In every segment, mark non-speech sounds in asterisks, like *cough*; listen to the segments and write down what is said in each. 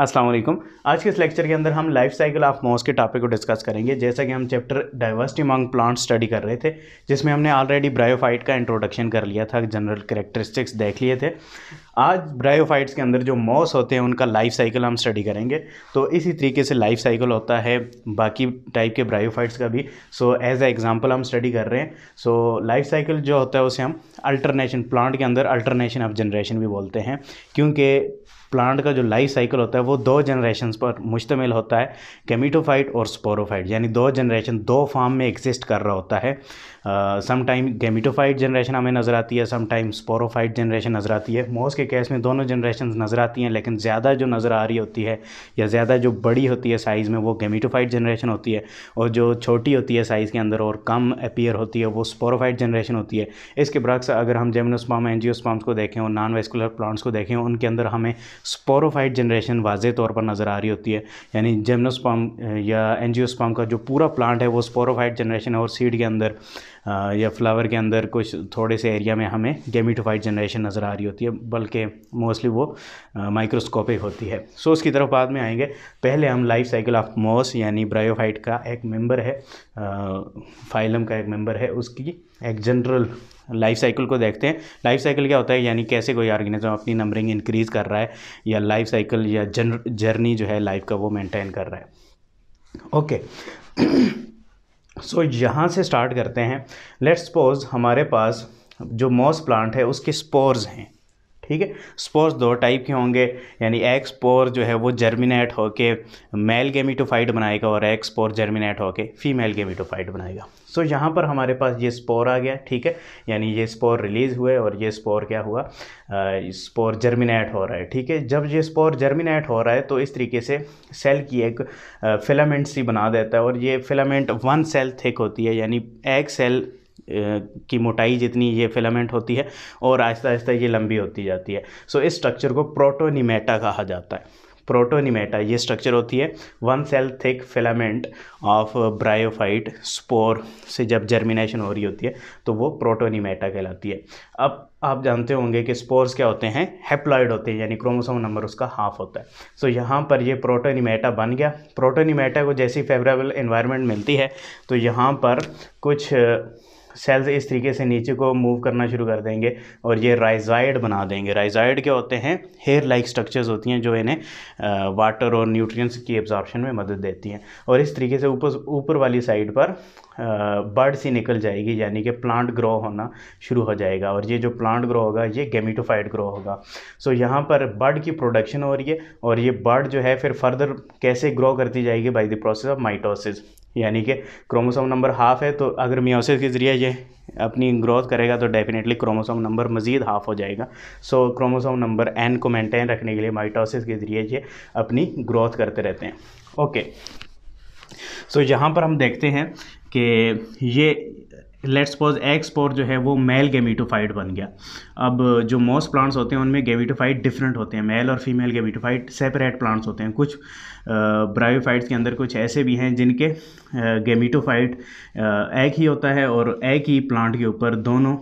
अस्सलाम वालेकुम आज के इस लेक्चर के अंदर हम लाइफ साइकिल ऑफ मॉस के टॉपिक को डिस्कस करेंगे जैसा कि हम chapter diversity among plant study कर रहे थे जिसमें हमने ऑलरेडी ब्रायोफाइट का इंट्रोडक्शन कर लिया था जनरल करेक्टरिस्टिक्स देख लिए थे आज ब्रायोफाइट्स के अंदर जो मॉस होते हैं उनका लाइफ साइकिल हम स्टडी करेंगे तो इसी तरीके से लाइफ साइकिल होता है बाकी टाइप के ब्रायोफाइट्स का भी सो एज ए एग्जाम्पल हम स्टडी कर रहे हैं सो लाइफ साइकिल जो होता है उसे हम अल्टरनेशन प्लांट के अंदर अल्टरनेशन ऑफ जनरेशन भी बोलते हैं क्योंकि प्लांट का जो लाइफ साइकिल होता है वो दो जनरेशन पर मुश्तमिल होता है गेमिटोफाइट और स्पोरोफाइट यानी दो जनरेशन दो फार्म में एग्जिस्ट कर रहा होता है समटाइम गेमिटोफाइट जनरेशन हमें नज़र आती है समटाइम स्पोरोफाइट जनरेशन नज़र आती है मोस के केस में दोनों जनरेशन नज़र आती हैं लेकिन ज़्यादा जो नज़र आ रही होती है या ज़्यादा जो बड़ी होती है साइज़ में वो गेमिटोफाइट जनरेशन होती है और जो छोटी होती है साइज़ के अंदर और कम अपीयर होती है वो स्पोरोफाइट जनरेशन होती है इसके बरक्स अगर हम जेमिनोस्पाम एनजियोस्पाम्स को देखें और नॉन वेस्कुलर प्लांट्स को देखें उनके अंदर हमें स्पोरोफाइट जनरेशन वाज तौर पर नज़र आ रही होती है यानी जेमनोस्पाम या एनजियोस्पाम का जो पूरा प्लांट है वो स्पोरोफाइट जनरेशन है और सीड के अंदर या फ्लावर के अंदर कुछ थोड़े से एरिया में हमें गेमिटोफाइट जनरेशन नज़र आ रही होती है बल्कि मोस्टली वो माइक्रोस्कोपिक होती है सो उसकी तरफ बाद में आएंगे पहले हम लाइफ साइकिल ऑफ मोस यानी ब्रायोफाइट का एक मेंबर है फाइलम का एक मेंबर है उसकी एक जनरल लाइफ साइकिल को देखते हैं लाइफ साइकिल क्या होता है यानी कैसे कोई ऑर्गेनिज्म अपनी नंबरिंग इंक्रीज़ कर रहा है या लाइफ साइकिल या जन जर्नी जो है लाइफ का वो मेंटेन कर रहा है ओके सो *clears throat* यहाँ से स्टार्ट करते हैं लेट्स सपोज हमारे पास जो मॉस प्लांट है उसके स्पोर्स हैं ठीक है स्पोर्स दो टाइप के होंगे यानी एक स्पोर जो है वो जर्मिनेट होके मेल गेमिटोफाइट बनाएगा और एक स्पोर जर्मिनेट होके फीमेल गेमिटोफाइट बनाएगा सो so, यहाँ पर हमारे पास ये स्पोर आ गया ठीक है यानी ये स्पोर रिलीज़ हुए और ये स्पोर क्या हुआ स्पोर जर्मिनेट हो रहा है ठीक है जब ये स्पोर जर्मिनेट हो रहा है तो इस तरीके से सेल की एक फिलामेंट सी बना देता है और ये फिलामेंट वन सेल थिक होती है यानी एक सेल की मोटाई जितनी ये फिलामेंट होती है और आहिस्ता आहिस्ता ये लंबी होती जाती है सो so, इस स्ट्रक्चर को प्रोटोनीमेटा कहा जाता है प्रोटोनिमेटा ये स्ट्रक्चर होती है one cell thick filament of bryophyte spore से जब जर्मिनेशन हो रही होती है तो वो प्रोटोनिमेटा कहलाती है अब आप जानते होंगे कि स्पोर्स क्या होते हैं हेप्लॉइड होते हैं यानी क्रोमोसोम नंबर उसका हाफ होता है सो so, यहाँ पर ये प्रोटोनिमेटा बन गया प्रोटोनिमेटा को जैसी फेवरेबल इन्वायरमेंट मिलती है तो यहाँ पर कुछ uh, सेल्स इस तरीके से नीचे को मूव करना शुरू कर देंगे और ये राइजाइड बना देंगे राइजाइड क्या होते हैं हेयर लाइक स्ट्रक्चर्स होती हैं जो इन्हें वाटर और न्यूट्रिएंट्स की एब्जॉर्प्शन में मदद देती हैं और इस तरीके से ऊपर ऊपर वाली साइड पर बर्ड सी निकल जाएगी यानी कि प्लांट ग्रो होना शुरू हो जाएगा और ये जो प्लांट ग्रो होगा ये गेमिटोफाइड ग्रो होगा सो so, यहाँ पर बर्ड की प्रोडक्शन हो रही है और ये बर्ड जो है फिर फर्दर कैसे ग्रो करती जाएगी by the process of mitosis यानी कि क्रोमोसोम नंबर हाफ है तो अगर मियोसिस के ज़रिए ये अपनी ग्रोथ करेगा तो डेफिनेटली क्रोमोसोम नंबर मज़ीद हाफ हो जाएगा सो क्रोमोसोम नंबर एन को मेंटेन रखने के लिए माइटोसिस के ज़रिए ये अपनी ग्रोथ करते रहते हैं ओके सो so, यहाँ पर हम देखते हैं कि ये लेट्स सपोज एग स्पोर जो है वो मेल गेमीटोफाइट बन गया अब जो मोस्ट प्लांट्स होते हैं उनमें गेमिटोफाइट डिफरेंट होते हैं मेल और फीमेल गेमीटोफाइट सेपरेट प्लांट्स होते हैं कुछ ब्रायोफाइट्स के अंदर कुछ ऐसे भी हैं जिनके गेमिटोफाइट एग ही होता है और एग ही प्लांट के ऊपर दोनों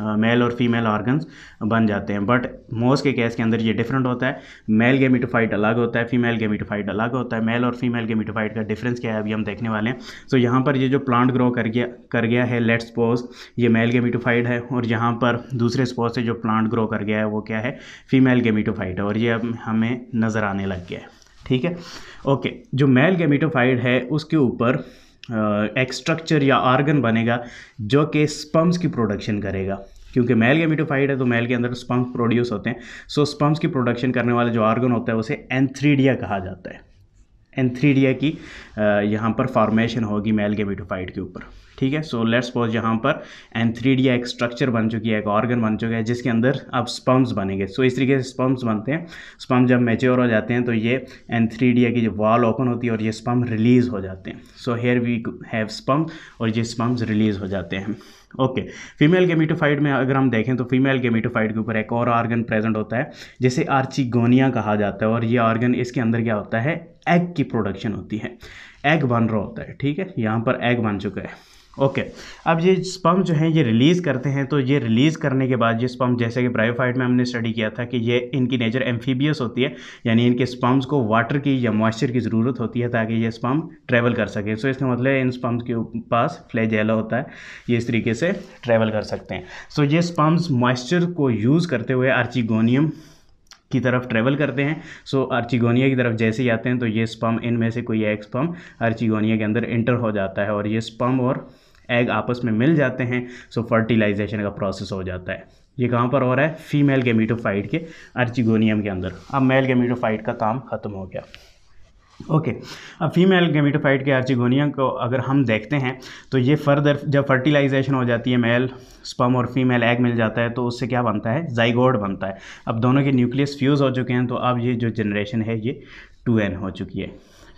मेल और फीमेल ऑर्गन्स बन जाते हैं बट मोस के केस के अंदर ये डिफरेंट होता है मेल गेमिटोफाइट अलग होता है फीमेल गेमिटोफाइट अलग होता है मेल और फीमेल गेमिटोफाइट का डिफरेंस क्या है अभी हम देखने वाले हैं सो so, यहाँ पर ये जो प्लांट ग्रो कर गया कर गया है लेट सपोज ये मेल गेमिटोफाइट है और यहाँ पर दूसरे स्पोज से जो प्लांट ग्रो कर गया है वो क्या है फीमेल गेमिटोफाइट है और ये अब हमें नज़र आने लग गया है ठीक है ओके जो मेल गेमिटोफाइड है उसके ऊपर एक स्ट्रक्चर या आर्गन बनेगा जो कि स्पम्स की प्रोडक्शन करेगा क्योंकि मेल गेमिटोफाइड है तो मेल के अंदर स्पम्स तो प्रोड्यूस होते हैं सो स्पम्स की प्रोडक्शन करने वाला जो आर्गन होता है उसे एंथ्रीडिया कहा जाता है एंथ्रीडिया की यहाँ पर फॉर्मेशन होगी मेल गेमिटोफाइड के ऊपर ठीक है सो लेट्स सपोज यहाँ पर एन थ्री एक स्ट्रक्चर बन चुकी है एक ऑर्गन बन चुका है जिसके अंदर अब स्पम्स बनेंगे सो so, इस तरीके से स्पम्स बनते हैं स्पम जब मेच्योर हो जाते हैं तो ये एन थ्री की जो वॉल ओपन होती है और ये स्पम रिलीज़ हो जाते हैं so here we have sperm और ये स्पम्स रिलीज़ हो जाते हैं ओके फीमेल गेमिटोफाइड में अगर हम देखें तो फीमेल गेमिटोफाइड के ऊपर एक और ऑर्गन प्रेजेंट होता है जिसे आर्चिगोनिया कहा जाता है और ये ऑर्गन इसके अंदर क्या होता है एग की प्रोडक्शन होती है एग बन रहा होता है ठीक है यहाँ पर एग बन चुका है ओके अब ये स्पम्प जो हैं ये रिलीज़ करते हैं तो ये रिलीज़ करने के बाद ये स्पम्प जैसे कि प्राइवेट में हमने स्टडी किया था कि ये इनकी नेचर एम्फीबियस होती है यानी इनके स्पम्प्स को वाटर की या मॉइस्चर की ज़रूरत होती है ताकि ये स्पम्प ट्रैवल कर सके सो इसका मतलब इन स्पम्प के पास फ्लैजेला होता है ये इस तरीके से ट्रैवल कर सकते हैं सो ये स्पम्प्स मॉइस्चर को यूज़ करते हुए आर्चिगोनियम की तरफ ट्रैवल करते हैं सो आर्चिगोनिया की तरफ जैसे ही आते हैं तो ये स्पम इनमें से कोई एक स्पम आर्चिगोनिया के अंदर इंटर हो जाता है और ये स्पम और एग आपस में मिल जाते हैं सो फर्टिलाइजेशन का प्रोसेस हो जाता है ये कहाँ पर हो रहा है फीमेल गेमीटोफाइट के अर्चिगोनियम के अंदर अब मेल गेमीटोफाइट का काम ख़त्म हो गया ओके okay. अब फीमेल गेमिटोफाइट के आर्चिगोनियम को अगर हम देखते हैं तो ये फर्दर जब फर्टिलाइजेशन हो जाती है मेल स्पम और फीमेल एग मिल जाता है तो उससे क्या बनता है जाइगोड बनता है अब दोनों के न्यूक्लियस फ्यूज़ हो चुके हैं तो अब ये जो जनरेशन है ये टू एन हो चुकी है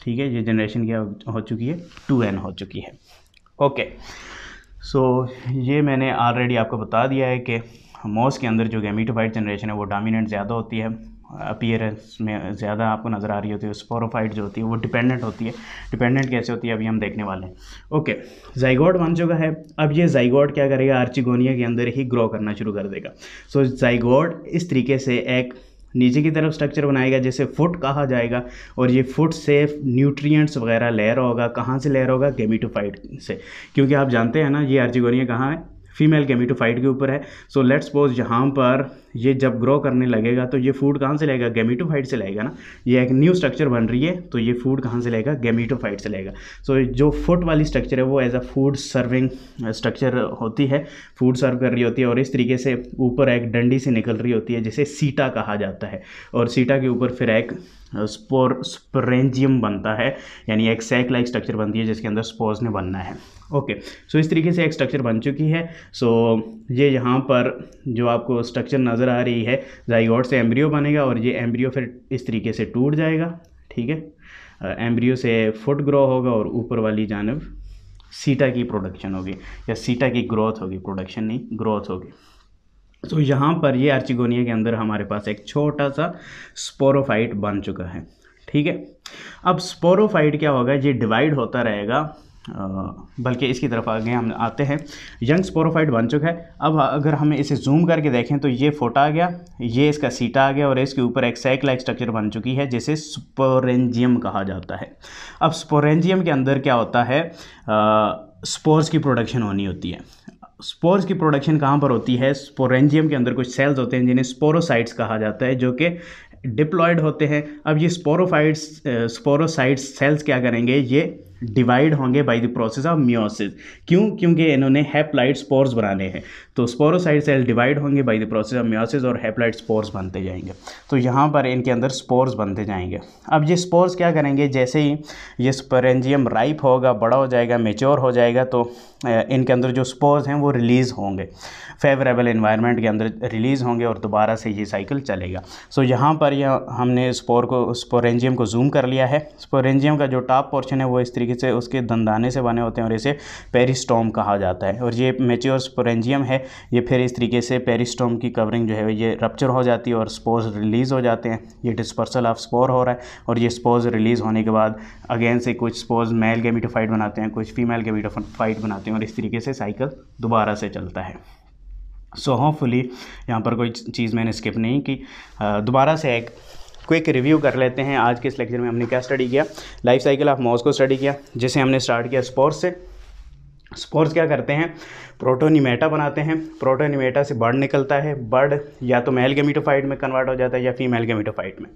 ठीक है ये जनरेशन क्या हो चुकी है टू एन हो चुकी है ओके सो ये मैंने ऑलरेडी आपको बता दिया है कि मॉस के अंदर जो गेमिटोफाइट जनरेशन है वो डोमिनेंट ज़्यादा होती है अपियरेंस में ज़्यादा आपको नज़र आ रही होती है स्पोरोफाइट जो होती है वो डिपेंडेंट होती है डिपेंडेंट कैसे होती है अभी हम देखने वाले हैं ओके जाइगोड बन चुका है अब ये जाइगोड क्या करेगा आर्चिगोनिया के अंदर ही ग्रो करना शुरू कर देगा सो so, जाइगोड इस तरीके से एक नीचे की तरफ स्ट्रक्चर बनाएगा जैसे फुट कहा जाएगा और ये फुट से न्यूट्रिएंट्स वगैरह ले रहा होगा कहाँ से ले रहा होगा गेमिटोफाइड से क्योंकि आप जानते हैं ना ये आर्जिगोनिया कहाँ है फीमेल गेमिटोफाइट के ऊपर है सो लेट्स सपोज यहाँ पर ये जब ग्रो करने लगेगा तो ये फूड कहाँ से लेगा गेमिटोफाइट से लेगा ना ये एक न्यू स्ट्रक्चर बन रही है तो ये फूड कहाँ से लेगा गेमिटोफाइट से लेगा सो so, जो फुट वाली स्ट्रक्चर है वो as a food serving structure होती है फूड सर्व कर रही होती है और इस तरीके से ऊपर एक डंडी से निकल रही होती है जिसे सीटा कहा जाता है और सीटा के ऊपर फिर एक स्पोर uh, स्परेंजियम बनता है यानी एक सैक लाइक स्ट्रक्चर बनती है जिसके अंदर स्पोर्स ने बनना है ओके सो इस तरीके से एक स्ट्रक्चर बन चुकी है सो so, ये यहाँ पर जो आपको स्ट्रक्चर नज़र आ रही है जाइगॉड से एम्ब्रियो बनेगा और ये एम्ब्रियो फिर इस तरीके से टूट जाएगा ठीक है एम्ब्रियो से फुट ग्रो होगा और ऊपर वाली जानब सीटा की प्रोडक्शन होगी या सीटा की ग्रोथ होगी प्रोडक्शन नहीं ग्रोथ होगी तो so, यहाँ पर ये आर्चिगोनिया के अंदर हमारे पास एक छोटा सा स्पोरोफाइट बन चुका है ठीक है अब स्पोरोफाइट क्या होगा ये डिवाइड होता रहेगा बल्कि इसकी तरफ आगे हम आते हैं यंग स्पोरोफाइट बन चुका है अब अगर हम इसे जूम करके देखें तो ये फोटा आ गया ये इसका सीटा आ गया और इसके ऊपर एक सैक लाइक स्ट्रक्चर बन चुकी है जिसे स्पोरेंजियम कहा जाता है अब स्पोरेंजियम के अंदर क्या होता है स्पोर्स की प्रोडक्शन होनी होती है स्पोर्स की प्रोडक्शन कहाँ पर होती है स्पोरेंजियम के अंदर कुछ सेल्स होते हैं जिन्हें स्पोरोसाइट्स कहा जाता है जो कि डिप्लॉयड होते हैं अब ये स्पोरोफाइट्स स्पोरोसाइट्स सेल्स क्या करेंगे ये डिवाइड होंगे by the process of meiosis क्यों क्योंकि इन्होंने हैप्लाइड स्पोर्स बनाने हैं तो स्पोरोसाइड सेल डिवाइड होंगे by the process of meiosis और हैप्लाइड स्पोर्स बनते जाएंगे तो यहाँ पर इनके अंदर स्पोर्स बनते जाएंगे अब ये स्पोर्स क्या करेंगे जैसे ही ये स्परेंजियम राइप होगा बड़ा हो जाएगा मेच्योर हो जाएगा तो इनके अंदर जो स्पोर्स हैं वो रिलीज़ होंगे फेवरेबल इन्वायरमेंट के अंदर रिलीज़ होंगे और दोबारा से ये साइकिल चलेगा सो यहाँ पर यह हमने स्पोर को स्पोरेंजियम को जूम कर लिया है स्पोरेंजियम का जो टॉप पोर्शन है वो इस तरीके तरीके से उसके दंदाने से बने होते हैं और इसे पेरिस्टोम कहा जाता है और ये मेच्योर स्पोरेंजियम है ये फिर इस तरीके से पेरिस्टोम की कवरिंग जो है ये रप्चर हो जाती है और स्पोज रिलीज़ हो जाते हैं ये डिस्पर्सल ऑफ स्पोर हो रहा है और ये स्पोज रिलीज़ होने के बाद अगेन से कुछ स्पोज मेल गेमिटोफाइट बनाते हैं कुछ फीमेल गेमिटोफाइट बनाते हैं और इस तरीके से साइकिल दोबारा से चलता है सो होपफुली यहाँ पर कोई चीज़ मैंने स्किप नहीं की दोबारा से एक क्विक रिव्यू कर लेते हैं आज के इस लेक्चर में हमने क्या स्टडी किया लाइफ साइकिल ऑफ मॉस को स्टडी किया जिसे हमने स्टार्ट किया स्पोर्ट्स से स्पोर्स क्या करते हैं प्रोटोनिमेटा बनाते हैं प्रोटोनिमेटा से बर्ड निकलता है बर्ड या तो मेल गेमिटोफाइट में कन्वर्ट हो जाता है या फीमेल गेमिटोफाइट में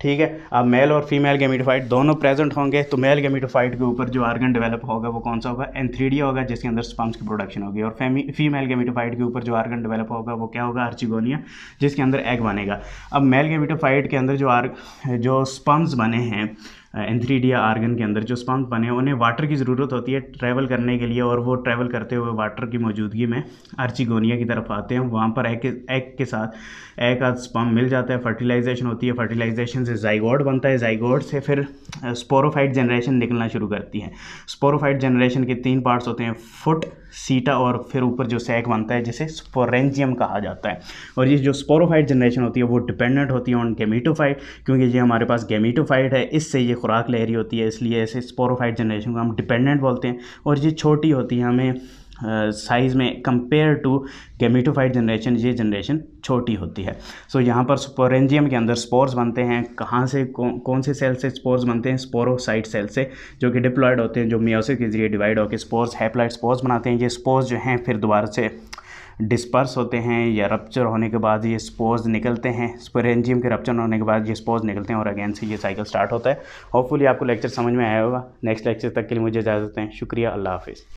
ठीक है अब मेल और फीमेल गेमिटोफाइट दोनों प्रेजेंट होंगे तो मेल गेमिटोफाइट के ऊपर जो आर्गन डेवलप होगा वो कौन सा होगा एंथ्रीडिया होगा जिसके अंदर स्पम्स की प्रोडक्शन होगी और फीमेल गेमिटोफाइट के ऊपर जो आर्गन डेवलप होगा वो क्या होगा आर्चिगोनिया जिसके अंदर एग बनेगा अब मेल गेमिटोफाइट के अंदर जो आर्ग जो स्पम्स बने हैं एंथ्रीडिया आर्गन के अंदर जो स्पंक बने हैं उन्हें वाटर की ज़रूरत होती है ट्रैवल करने के लिए और वो ट्रैवल करते हुए वाटर की मौजूदगी में आर्चिगोनिया की तरफ आते हैं वहाँ पर एग एग के साथ एग का स्पम मिल जाता है फर्टिलाइजेशन होती है फर्टिलाइजेशन से जाइगोड बनता है जाइगोड से फिर स्पोरोफाइट जनरेशन निकलना शुरू करती है स्पोरोफाइट जनरेशन के तीन पार्ट्स होते हैं फुट सीटा और फिर ऊपर जो सैक बनता है जिसे स्पोरेंजियम कहा जाता है और ये जो स्पोरोफाइट जनरेशन होती है वो डिपेंडेंट होती है ऑन गेमीटोफाइट क्योंकि ये हमारे पास गेमीटोफाइट है इससे ये खुराक लहरी होती है इसलिए ऐसे स्पोरोफाइट जनरेशन को हम डिपेंडेंट बोलते हैं और ये छोटी होती है हमें साइज़ में कंपेयर टू गेमिटोफाइड जनरेशन ये जनरेशन छोटी होती है सो so, यहाँ पर स्पोरेंजियम के अंदर स्पोर्स बनते हैं कहाँ से कौ, कौन से सेल से स्पोर्स बनते हैं स्पोरोसाइट सेल से जो कि डिप्लॉयड होते हैं जो मियोसिस के जरिए डिवाइड होकर स्पोर्स हैप्लाइड स्पोर्स बनाते हैं ये स्पोर्स जो हैं फिर दोबारा से डिस्पर्स होते हैं या रप्चर होने के बाद ये स्पोर्स निकलते हैं स्पोरेंजियम के रप्चर होने के बाद ये स्पोर्स निकलते हैं और अगेन से ये साइकिल स्टार्ट होता है होपफुली आपको लेक्चर समझ में आया होगा नेक्स्ट लेक्चर तक के लिए मुझे इजाज़त हैं शुक्रिया अल्लाह हाफिज़